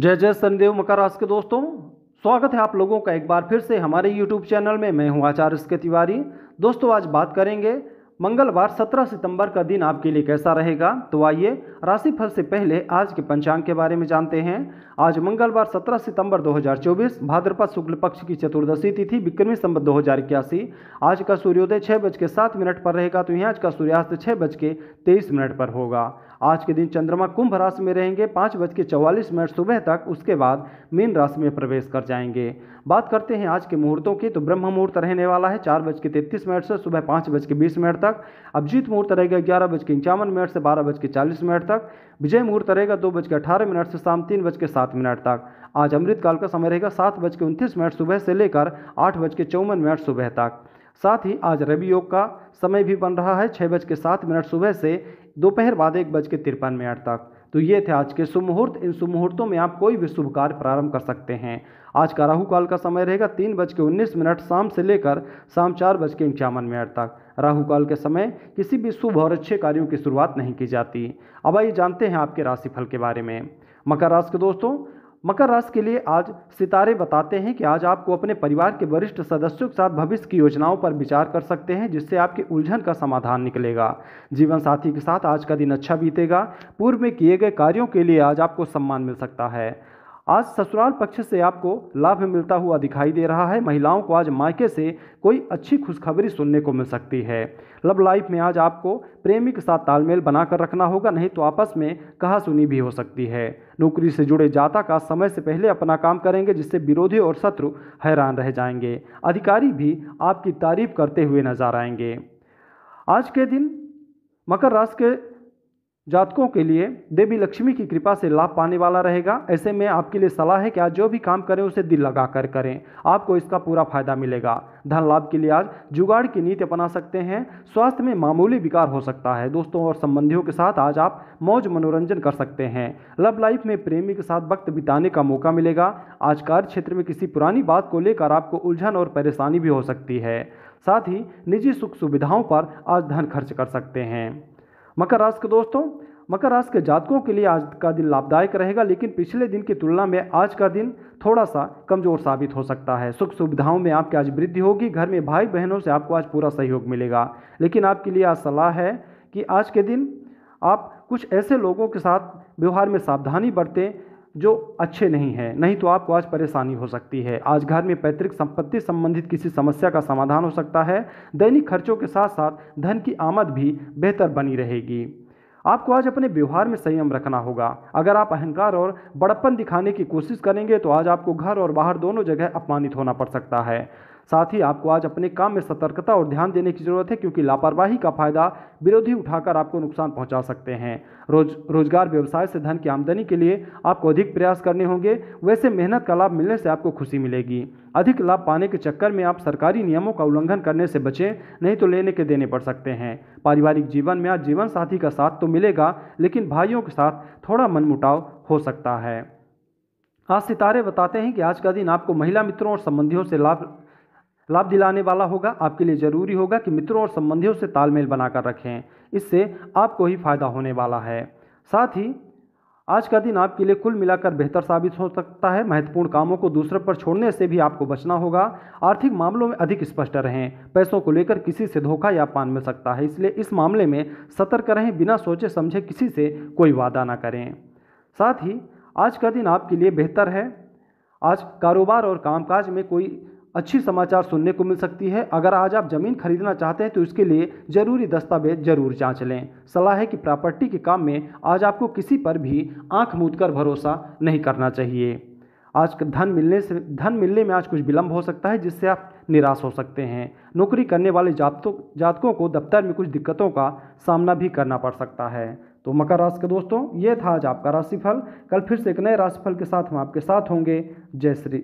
जय जय शनिदेव मकर राशि के दोस्तों स्वागत है आप लोगों का एक बार फिर से हमारे YouTube चैनल में मैं हूं आचार्य के तिवारी दोस्तों आज बात करेंगे मंगलवार 17 सितंबर का दिन आपके लिए कैसा रहेगा तो आइए राशिफल से पहले आज के पंचांग के बारे में जानते हैं आज मंगलवार 17 सितंबर 2024 भाद्रपद शुक्ल पक्ष की चतुर्दशी तिथि विक्रमी संबत दो आज का सूर्योदय छः बज के सात मिनट पर रहेगा तो यहाँ आज का सूर्यास्त छः बज के तेईस मिनट पर होगा आज के दिन चंद्रमा कुंभ राशि में रहेंगे पाँच बज के चौवालीस मिनट सुबह तक उसके बाद मीन राशि में प्रवेश कर जाएंगे बात करते हैं आज के मुहूर्तों की तो ब्रह्म मुहूर्त रहने वाला है चार बज के तैतीस मिनट से सुबह पाँच बज के बीस मिनट तक तक अभिजीत मुहूर्त रहेगा ग्यारह बज के इक्यावन मिनट से बारह बज के चालीस मिनट तक विजय मुहूर्त रहेगा दो बज के अठारह मिनट से शाम तीन बज के सात मिनट तक आज अमृतकाल का समय रहेगा सात बज के उनतीस मिनट सुबह से लेकर आठ बज के चौवन मिनट सुबह तक साथ ही आज रवि योग का समय भी बन रहा है छः बज के सात मिनट सुबह से दोपहर बाद एक बज के तिरपन मिनट तक तो ये थे आज के शुभ मुहूर्त इन शुभ मुहूर्तों में आप कोई भी शुभ कार्य प्रारंभ कर सकते हैं आज का राहु काल का समय रहेगा तीन बज के उन्नीस मिनट शाम से लेकर शाम चार बज के इक्यावन मिनट तक राहु काल के समय किसी भी शुभ और अच्छे कार्यों की शुरुआत नहीं की जाती अब आइए जानते हैं आपके राशिफल के बारे में मकर राशि के दोस्तों मकर राशि के लिए आज सितारे बताते हैं कि आज आपको अपने परिवार के वरिष्ठ सदस्यों के साथ भविष्य की योजनाओं पर विचार कर सकते हैं जिससे आपके उलझन का समाधान निकलेगा जीवन साथी के साथ आज का दिन अच्छा बीतेगा पूर्व में किए गए कार्यों के लिए आज आपको सम्मान मिल सकता है आज ससुराल पक्ष से आपको लाभ मिलता हुआ दिखाई दे रहा है महिलाओं को आज मायके से कोई अच्छी खुशखबरी सुनने को मिल सकती है लव लाइफ में आज आपको प्रेमी के साथ तालमेल बनाकर रखना होगा नहीं तो आपस में कहा सुनी भी हो सकती है नौकरी से जुड़े जाता का समय से पहले अपना काम करेंगे जिससे विरोधी और शत्रु हैरान रह जाएंगे अधिकारी भी आपकी तारीफ करते हुए नजर आएंगे आज के दिन मकर राशि के जातकों के लिए देवी लक्ष्मी की कृपा से लाभ पाने वाला रहेगा ऐसे में आपके लिए सलाह है कि आज जो भी काम करें उसे दिल लगा कर करें आपको इसका पूरा फायदा मिलेगा धन लाभ के लिए आज जुगाड़ की नीति अपना सकते हैं स्वास्थ्य में मामूली विकार हो सकता है दोस्तों और संबंधियों के साथ आज आप मौज मनोरंजन कर सकते हैं लव लाइफ में प्रेमी के साथ वक्त बिताने का मौका मिलेगा आज कार्य क्षेत्र में किसी पुरानी बात को लेकर आपको उलझन और परेशानी भी हो सकती है साथ ही निजी सुख सुविधाओं पर आज धन खर्च कर सकते हैं मकर राशि के दोस्तों मकर राशि के जातकों के लिए आज का दिन लाभदायक रहेगा लेकिन पिछले दिन की तुलना में आज का दिन थोड़ा सा कमजोर साबित हो सकता है सुख सुविधाओं में आपकी आज वृद्धि होगी घर में भाई बहनों से आपको आज पूरा सहयोग मिलेगा लेकिन आपके लिए आज सलाह है कि आज के दिन आप कुछ ऐसे लोगों के साथ व्यवहार में सावधानी बरतें जो अच्छे नहीं हैं नहीं तो आपको आज परेशानी हो सकती है आज घर में पैतृक संपत्ति संबंधित किसी समस्या का समाधान हो सकता है दैनिक खर्चों के साथ साथ धन की आमद भी बेहतर बनी रहेगी आपको आज अपने व्यवहार में संयम रखना होगा अगर आप अहंकार और बड़प्पन दिखाने की कोशिश करेंगे तो आज आपको घर और बाहर दोनों जगह अपमानित होना पड़ सकता है साथ ही आपको आज अपने काम में सतर्कता और ध्यान देने की जरूरत है क्योंकि लापरवाही का फायदा विरोधी उठाकर आपको नुकसान पहुंचा सकते हैं रोज रोजगार व्यवसाय से धन की आमदनी के लिए आपको अधिक प्रयास करने होंगे वैसे मेहनत का लाभ मिलने से आपको खुशी मिलेगी अधिक लाभ पाने के चक्कर में आप सरकारी नियमों का उल्लंघन करने से बचें नहीं तो लेने के देने पड़ सकते हैं पारिवारिक जीवन में आज जीवन साथी का साथ तो मिलेगा लेकिन भाइयों के साथ थोड़ा मनमुटाव हो सकता है आज सितारे बताते हैं कि आज का दिन आपको महिला मित्रों और संबंधियों से लाभ लाभ दिलाने वाला होगा आपके लिए ज़रूरी होगा कि मित्रों और संबंधियों से तालमेल बनाकर रखें इससे आपको ही फायदा होने वाला है साथ ही आज का दिन आपके लिए कुल मिलाकर बेहतर साबित हो सकता है महत्वपूर्ण कामों को दूसरे पर छोड़ने से भी आपको बचना होगा आर्थिक मामलों में अधिक स्पष्ट रहें पैसों को लेकर किसी से धोखा या पान मिल सकता है इसलिए इस मामले में सतर्क रहें बिना सोचे समझे किसी से कोई वादा ना करें साथ ही आज का दिन आपके लिए बेहतर है आज कारोबार और कामकाज में कोई अच्छी समाचार सुनने को मिल सकती है अगर आज आप ज़मीन खरीदना चाहते हैं तो इसके लिए ज़रूरी दस्तावेज जरूर जांच लें सलाह है कि प्रॉपर्टी के काम में आज आपको किसी पर भी आंख मूंद कर भरोसा नहीं करना चाहिए आज धन मिलने से धन मिलने में आज कुछ विलंब हो सकता है जिससे आप निराश हो सकते हैं नौकरी करने वाले जातकों जातकों को दफ्तर में कुछ दिक्कतों का सामना भी करना पड़ सकता है तो मकर राशि के दोस्तों ये था आज आपका राशिफल कल फिर से एक नए राशिफल के साथ हम आपके साथ होंगे जय श्री